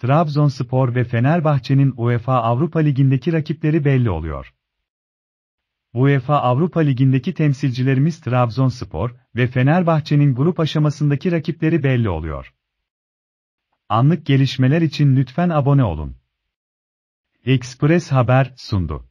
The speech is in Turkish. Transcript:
Trabzonspor ve Fenerbahçe'nin UEFA Avrupa Ligi'ndeki rakipleri belli oluyor. UEFA Avrupa Ligi'ndeki temsilcilerimiz Trabzonspor ve Fenerbahçe'nin grup aşamasındaki rakipleri belli oluyor. Anlık gelişmeler için lütfen abone olun. Express Haber sundu.